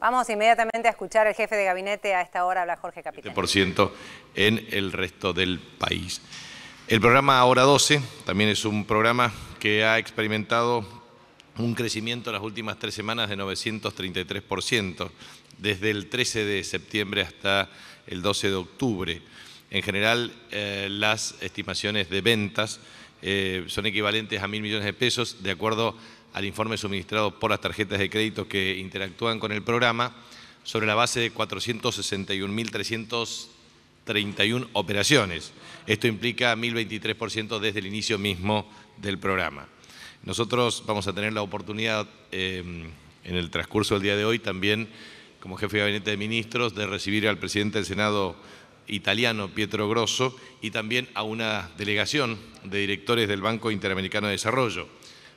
Vamos inmediatamente a escuchar al jefe de gabinete. A esta hora habla Jorge Capitán. 7% en el resto del país. El programa Ahora 12 también es un programa que ha experimentado un crecimiento en las últimas tres semanas de 933%, desde el 13 de septiembre hasta el 12 de octubre. En general, eh, las estimaciones de ventas eh, son equivalentes a mil millones de pesos de acuerdo a al informe suministrado por las tarjetas de crédito que interactúan con el programa sobre la base de 461.331 operaciones. Esto implica 1.023% desde el inicio mismo del programa. Nosotros vamos a tener la oportunidad eh, en el transcurso del día de hoy también, como jefe de gabinete de ministros, de recibir al presidente del Senado italiano Pietro Grosso y también a una delegación de directores del Banco Interamericano de Desarrollo.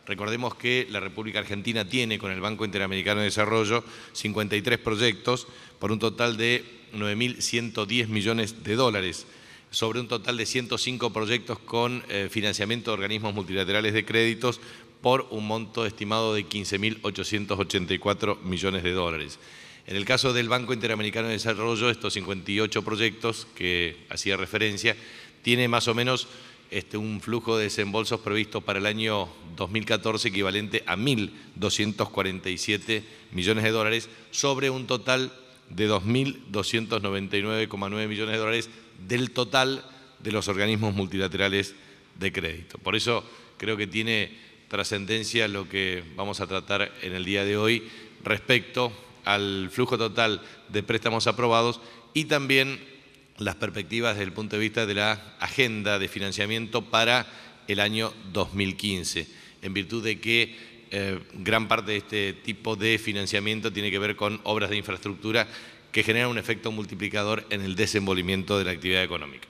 Recordemos que la República Argentina tiene con el Banco Interamericano de Desarrollo 53 proyectos por un total de 9.110 millones de dólares sobre un total de 105 proyectos con eh, financiamiento de organismos multilaterales de créditos por un monto estimado de 15.884 millones de dólares. En el caso del Banco Interamericano de Desarrollo, estos 58 proyectos que hacía referencia, tiene más o menos este, un flujo de desembolsos previsto para el año 2014 equivalente a 1.247 millones de dólares sobre un total de 2.299,9 millones de dólares del total de los organismos multilaterales de crédito. Por eso creo que tiene trascendencia lo que vamos a tratar en el día de hoy respecto al flujo total de préstamos aprobados y también las perspectivas desde el punto de vista de la agenda de financiamiento para el año 2015, en virtud de que eh, gran parte de este tipo de financiamiento tiene que ver con obras de infraestructura que generan un efecto multiplicador en el desenvolvimiento de la actividad económica.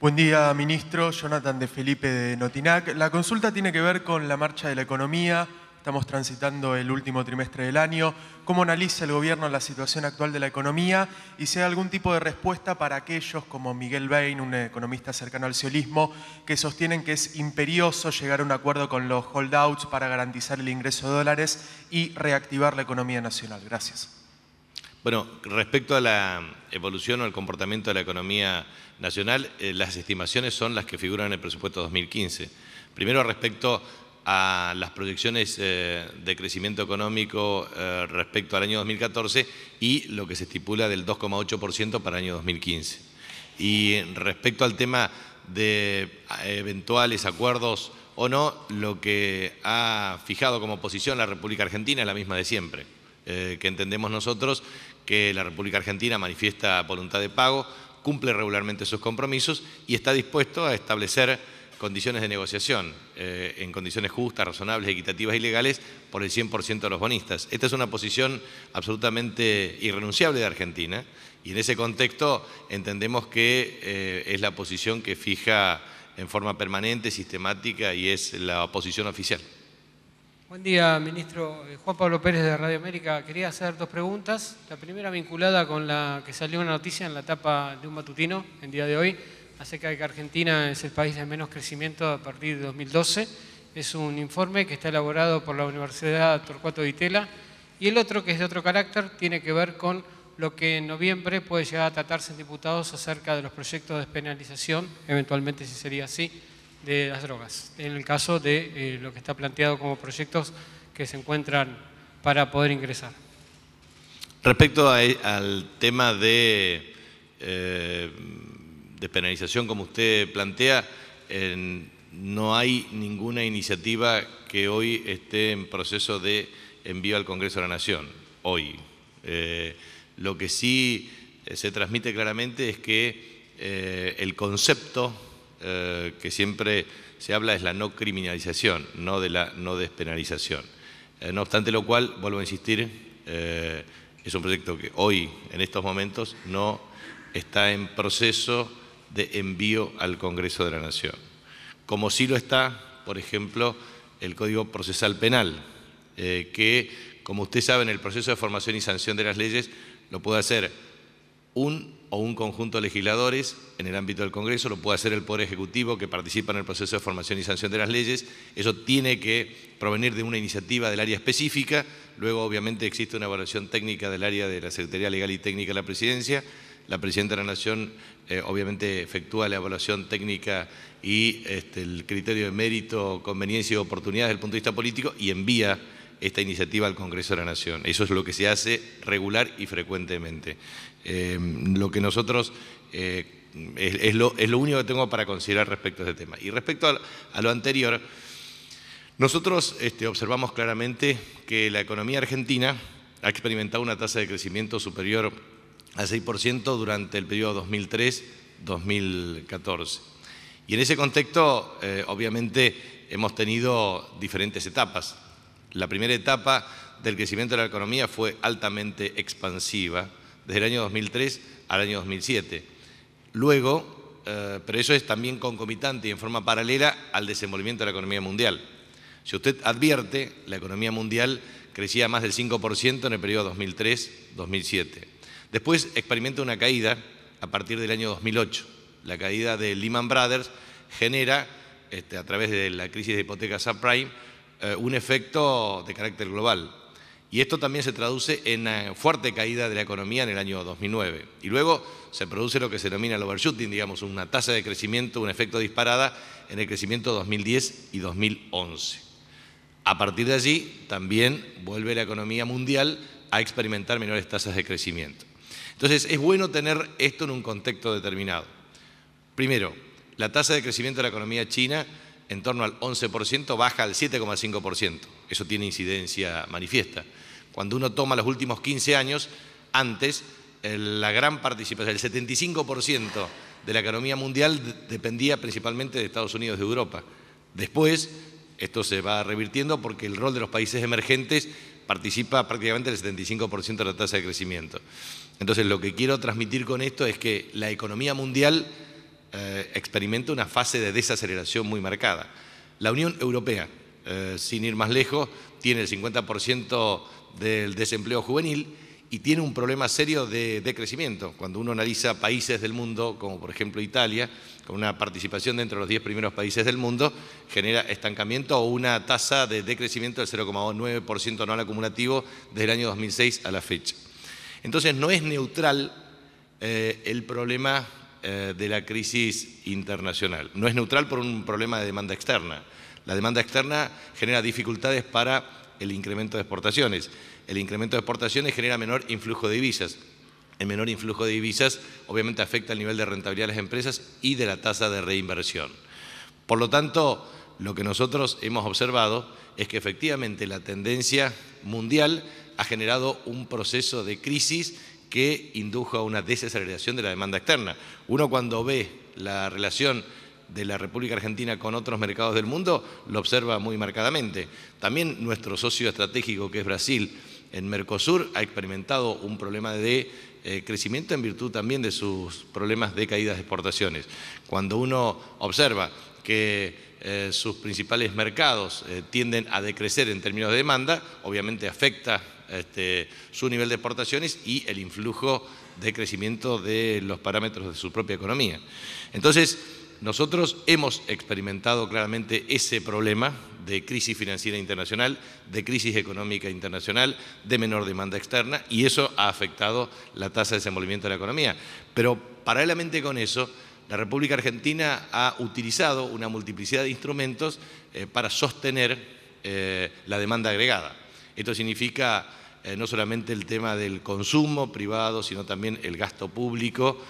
Buen día, ministro. Jonathan de Felipe de Notinac. La consulta tiene que ver con la marcha de la economía Estamos transitando el último trimestre del año. ¿Cómo analiza el gobierno la situación actual de la economía y si hay algún tipo de respuesta para aquellos como Miguel Bain, un economista cercano al ciolismo, que sostienen que es imperioso llegar a un acuerdo con los holdouts para garantizar el ingreso de dólares y reactivar la economía nacional? Gracias. Bueno, respecto a la evolución o el comportamiento de la economía nacional, eh, las estimaciones son las que figuran en el presupuesto 2015. Primero, respecto a las proyecciones eh, de crecimiento económico eh, respecto al año 2014 y lo que se estipula del 2,8% para el año 2015. Y respecto al tema de ah, eventuales acuerdos o no, lo que ha fijado como posición la República Argentina es la misma de siempre, eh, que entendemos nosotros que la República Argentina manifiesta voluntad de pago, cumple regularmente sus compromisos y está dispuesto a establecer condiciones de negociación, eh, en condiciones justas, razonables, equitativas y legales, por el 100% de los bonistas. Esta es una posición absolutamente irrenunciable de Argentina y en ese contexto entendemos que eh, es la posición que fija en forma permanente, sistemática y es la posición oficial. Buen día, ministro. Eh, Juan Pablo Pérez de Radio América. Quería hacer dos preguntas. La primera vinculada con la que salió una noticia en la etapa de un matutino en día de hoy acerca de que Argentina es el país de menos crecimiento a partir de 2012. Es un informe que está elaborado por la Universidad Torcuato de Itela. Y el otro, que es de otro carácter, tiene que ver con lo que en noviembre puede llegar a tratarse en diputados acerca de los proyectos de despenalización, eventualmente si sería así, de las drogas. En el caso de eh, lo que está planteado como proyectos que se encuentran para poder ingresar. Respecto e, al tema de eh, de como usted plantea, no hay ninguna iniciativa que hoy esté en proceso de envío al Congreso de la Nación, hoy. Eh, lo que sí eh, se transmite claramente es que eh, el concepto que siempre se habla es la no criminalización, no de la no despenalización. no obstante lo cual, vuelvo a insistir, es un proyecto que hoy, en estos momentos, no está en proceso de envío al Congreso de la Nación. Como sí lo está, por ejemplo, el Código Procesal Penal, eh, que, como usted sabe, en el proceso de formación y sanción de las leyes lo puede hacer un o un conjunto de legisladores en el ámbito del Congreso, lo puede hacer el Poder Ejecutivo que participa en el proceso de formación y sanción de las leyes. Eso tiene que provenir de una iniciativa del área específica. Luego, obviamente, existe una evaluación técnica del área de la Secretaría Legal y Técnica de la Presidencia la Presidenta de la Nación eh, obviamente efectúa la evaluación técnica y este, el criterio de mérito, conveniencia y oportunidad desde el punto de vista político y envía esta iniciativa al Congreso de la Nación. Eso es lo que se hace regular y frecuentemente. Em, lo que nosotros... Eh, es, lo, único que tengo para considerar respecto a este tema. Y respecto a, lo anterior, nosotros este, observamos claramente que la economía argentina ha experimentado una tasa de crecimiento superior al 6% durante el periodo 2003-2014. Y en ese contexto, eh, obviamente, hemos tenido diferentes etapas. La primera etapa del crecimiento de la economía fue altamente expansiva, desde el año 2003 al año 2007. Luego, eh, pero eso es también concomitante y en forma paralela al desenvolvimiento de la economía mundial. Si usted advierte, la economía mundial crecía más del 5% en el periodo 2003-2007. Después experimenta una caída a partir del año 2008. La caída de Lehman Brothers genera, este, a través de la crisis de hipotecas subprime, eh, un efecto de carácter global. Y esto también se traduce en una fuerte caída de la economía en el año 2009. Y luego se produce lo que se denomina el overshooting, digamos, una tasa de crecimiento, un efecto disparada en el crecimiento 2010 y 2011. A partir de allí, también vuelve la economía mundial a experimentar menores tasas de crecimiento. Entonces, es bueno tener esto en un contexto determinado. Primero, la tasa de crecimiento de la economía china en torno al 11% baja al 7,5%. Eso tiene incidencia manifiesta. Cuando uno toma los últimos 15 años, antes la gran participación, el 75% de la economía mundial dependía principalmente de Estados Unidos, de Europa. Después, esto se va revirtiendo porque el rol de los países emergentes participa prácticamente el 75% de la tasa de crecimiento. Entonces, lo que quiero transmitir con esto es que la economía mundial eh, experimenta una fase de desaceleración muy marcada. La Unión Europea, eh, sin ir más lejos, tiene el 50% del desempleo juvenil y tiene un problema serio de, decrecimiento. Cuando uno analiza países del mundo, como por ejemplo Italia, con una participación dentro de los 10 primeros países del mundo, genera estancamiento o una tasa de decrecimiento del 0,9% anual acumulativo desde el año 2006 a la fecha. Entonces no es neutral eh, el problema eh, de la crisis internacional, no es neutral por un problema de demanda externa. La demanda externa genera dificultades para el incremento de exportaciones. El incremento de exportaciones genera menor influjo de divisas. El menor influjo de divisas obviamente afecta al nivel de rentabilidad de las empresas y de la tasa de reinversión. Por lo tanto, lo que nosotros hemos observado es que efectivamente la tendencia mundial ha generado un proceso de crisis que indujo a una desaceleración de la demanda externa. Uno cuando ve la relación de la República Argentina con otros mercados del mundo lo observa muy marcadamente. También nuestro socio estratégico que es Brasil en Mercosur ha experimentado un problema de eh, crecimiento en virtud también de sus problemas de caídas de exportaciones. Cuando uno observa que eh, sus principales mercados eh, tienden a decrecer en términos de demanda, obviamente afecta este, su nivel de exportaciones y el influjo de crecimiento de los parámetros de su propia economía. Entonces, nosotros hemos experimentado claramente ese problema de crisis financiera internacional, de crisis económica internacional, de menor demanda externa, y eso ha afectado la tasa de desenvolvimiento de la economía. Pero paralelamente con eso, la República Argentina ha utilizado una multiplicidad de instrumentos eh, para sostener eh, la demanda agregada. Esto significa eh, no solamente el tema del consumo privado, sino también el gasto público,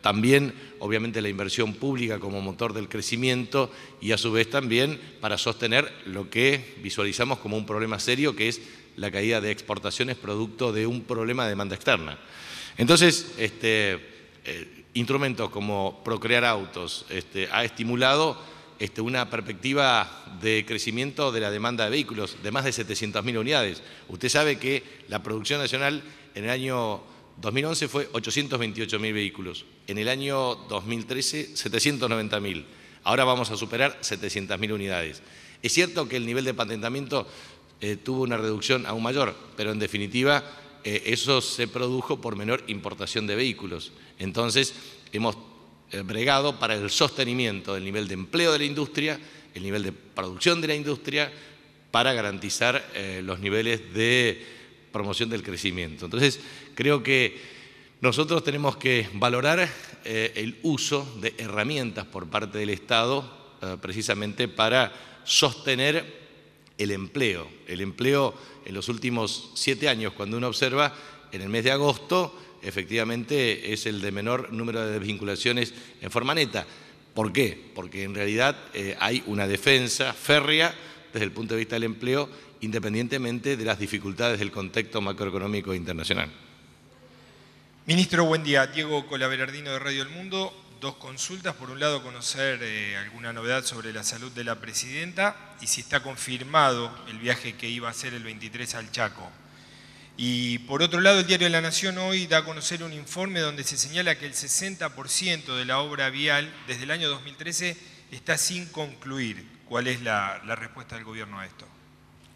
también obviamente la inversión pública como motor del crecimiento y a su vez también para sostener lo que visualizamos como un problema serio, que es la caída de exportaciones producto de un problema de demanda externa. Entonces, este, eh, instrumentos como Procrear Autos este, ha estimulado este, una perspectiva de crecimiento de la demanda de vehículos de más de 700.000 unidades. Usted sabe que la producción nacional en el año 2011 fue 828.000 vehículos, en el año 2013 790.000, ahora vamos a superar 700.000 unidades. Es cierto que el nivel de patentamiento eh, tuvo una reducción aún mayor, pero en definitiva eh, eso se produjo por menor importación de vehículos. Entonces, hemos eh, bregado para el sostenimiento del nivel de empleo de la industria, el nivel de producción de la industria, para garantizar eh, los niveles de promoción del crecimiento. Entonces, creo que nosotros tenemos que valorar el uso de herramientas por parte del Estado precisamente para sostener el empleo. El empleo en los últimos siete años, cuando uno observa, en el mes de agosto efectivamente es el de menor número de desvinculaciones en forma neta. ¿Por qué? Porque en realidad eh, hay una defensa férrea desde el punto de vista del empleo, independientemente de las dificultades del contexto macroeconómico internacional. Ministro, buen día. Diego Colaverardino de Radio El Mundo dos consultas. Por un lado, conocer eh, alguna novedad sobre la salud de la presidenta y si está confirmado el viaje que iba a hacer el 23 al Chaco. Y por otro lado, el diario de la Nación hoy da a conocer un informe donde se señala que el 60% de la obra vial desde el año 2013 está sin concluir. ¿Cuál es la, la respuesta del gobierno a esto?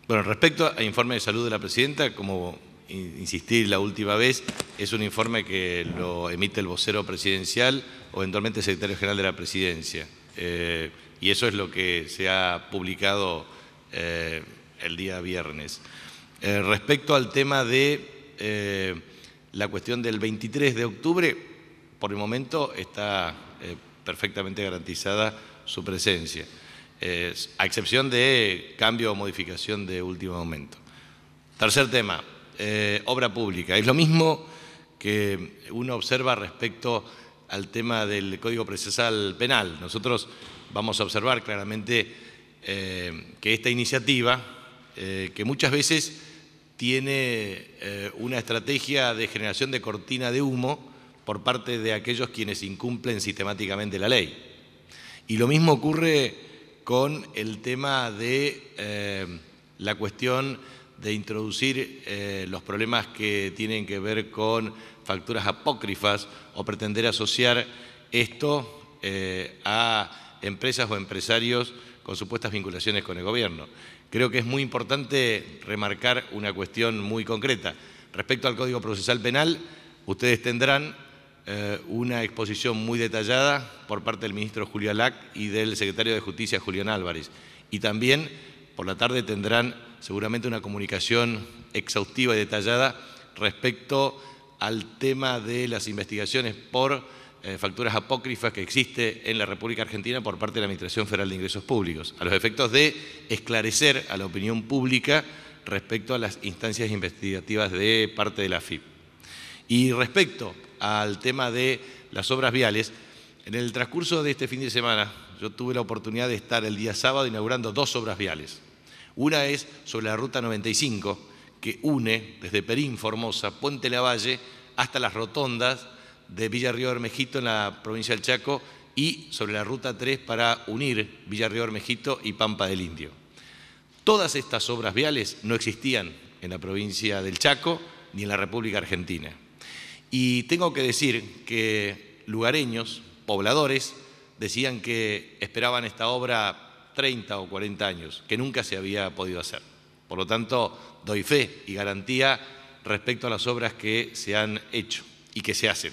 Bueno, respecto al informe de salud de la presidenta, como Insistir, la última vez, es un informe que lo emite el vocero presidencial o eventualmente el secretario general de la presidencia. Eh, y eso es lo que se ha publicado eh, el día viernes. Eh, respecto al tema de la cuestión del 23 de octubre, por el momento está perfectamente garantizada su presencia, a excepción de cambio o modificación de último momento. Tercer tema, eh, obra pública. Es lo mismo que uno observa respecto al tema del Código Procesal Penal. Nosotros vamos a observar claramente eh, que esta iniciativa, eh, que muchas veces tiene una estrategia de generación de cortina de humo por parte de aquellos quienes incumplen sistemáticamente la ley. Y lo mismo ocurre con el tema de la cuestión de introducir eh, los problemas que tienen que ver con facturas apócrifas o pretender asociar esto eh, a empresas o empresarios con supuestas vinculaciones con el gobierno. Creo que es muy importante remarcar una cuestión muy concreta. Respecto al Código Procesal Penal, ustedes tendrán eh, una exposición muy detallada por parte del ministro Julio Alac y del secretario de Justicia Julián Álvarez. Y también por la tarde tendrán seguramente una comunicación exhaustiva y detallada respecto al tema de las investigaciones por eh, facturas apócrifas que existe en la República Argentina por parte de la Administración Federal de Ingresos Públicos, a los efectos de esclarecer a la opinión pública respecto a las instancias investigativas de parte de la FIP. Y respecto al tema de las obras viales, en el transcurso de este fin de semana yo tuve la oportunidad de estar el día sábado inaugurando dos obras viales una es sobre la Ruta 95, que une desde Perín, Formosa, Puente Lavalle, hasta las rotondas de Villa Río en la provincia del Chaco y sobre la Ruta 3 para unir Villa Río y Pampa del Indio. Todas estas obras viales no existían en la provincia del Chaco ni en la República Argentina. Y tengo que decir que lugareños, pobladores, decían que esperaban esta obra 30 o 40 años, que nunca se había podido hacer. Por lo tanto, doy fe y garantía respecto a las obras que se han hecho y que se hacen.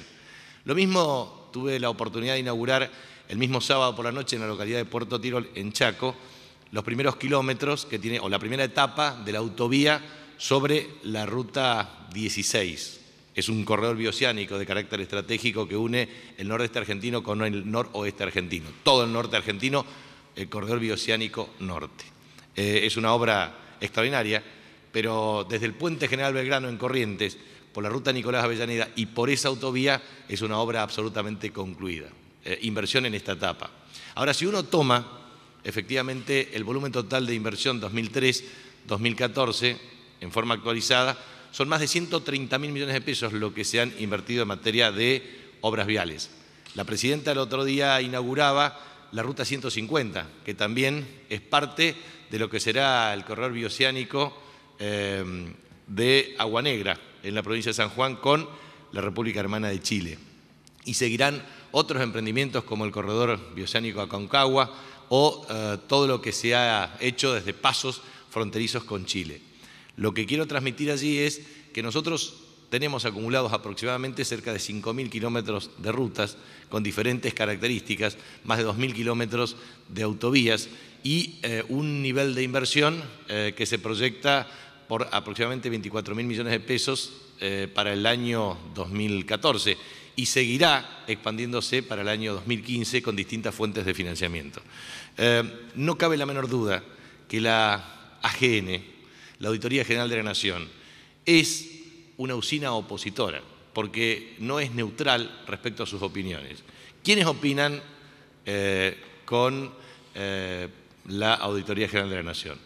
Lo mismo tuve la oportunidad de inaugurar el mismo sábado por la noche en la localidad de Puerto Tirol, en Chaco, los primeros kilómetros que tiene, o la primera etapa de la autovía sobre la ruta 16. Es un corredor bioceánico de carácter estratégico que une el nordeste argentino con el noroeste argentino. Todo el norte argentino el Corredor Bioceánico Norte. Eh, es una obra extraordinaria, pero desde el Puente General Belgrano en Corrientes, por la ruta Nicolás Avellaneda y por esa autovía es una obra absolutamente concluida. Eh, inversión en esta etapa. Ahora, si uno toma efectivamente el volumen total de inversión 2003-2014, en forma actualizada, son más de 130 mil millones de pesos lo que se han invertido en materia de obras viales. La presidenta el otro día inauguraba la Ruta 150, que también es parte de lo que será el corredor bioceánico em, de Agua Negra, en la provincia de San Juan, con la República Hermana de Chile. Y seguirán otros emprendimientos como el corredor bioceánico Aconcagua o eh, todo lo que se ha hecho desde pasos fronterizos con Chile. Lo que quiero transmitir allí es que nosotros tenemos acumulados aproximadamente cerca de 5.000 kilómetros de rutas con diferentes características, más de 2.000 kilómetros de autovías y eh, un nivel de inversión eh, que se proyecta por aproximadamente 24.000 millones de pesos eh, para el año 2014 y seguirá expandiéndose para el año 2015 con distintas fuentes de financiamiento. no cabe la menor duda que la AGN, la Auditoría General de la Nación, es una usina opositora, porque no es neutral respecto a sus opiniones. ¿Quiénes opinan eh, con eh, la Auditoría General de la Nación?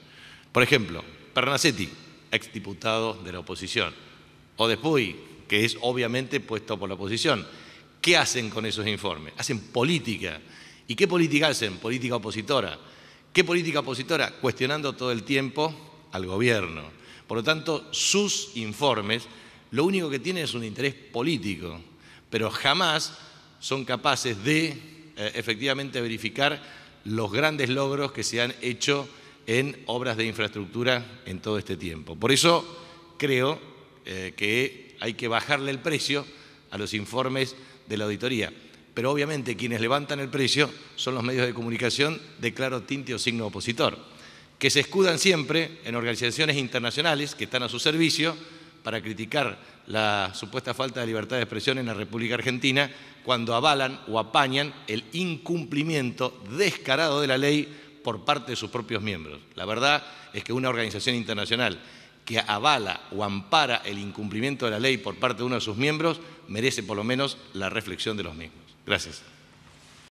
Por ejemplo, Pernacetti, exdiputado de la oposición, o Despuy, que es obviamente puesto por la oposición. ¿Qué hacen con esos informes? Hacen política. ¿Y qué política hacen? Política opositora. ¿Qué política opositora? Cuestionando todo el tiempo al gobierno por lo tanto, sus informes lo único que tienen es un interés político, pero jamás son capaces de eh, efectivamente verificar los grandes logros que se han hecho en obras de infraestructura en todo este tiempo. Por eso creo eh, que hay que bajarle el precio a los informes de la auditoría. Pero obviamente quienes levantan el precio son los medios de comunicación de claro tinte o signo opositor que se escudan siempre en organizaciones internacionales que están a su servicio para criticar la supuesta falta de libertad de expresión en la República Argentina cuando avalan o apañan el incumplimiento descarado de la ley por parte de sus propios miembros. La verdad es que una organización internacional que avala o ampara el incumplimiento de la ley por parte de uno de sus miembros merece por lo menos la reflexión de los mismos. Gracias.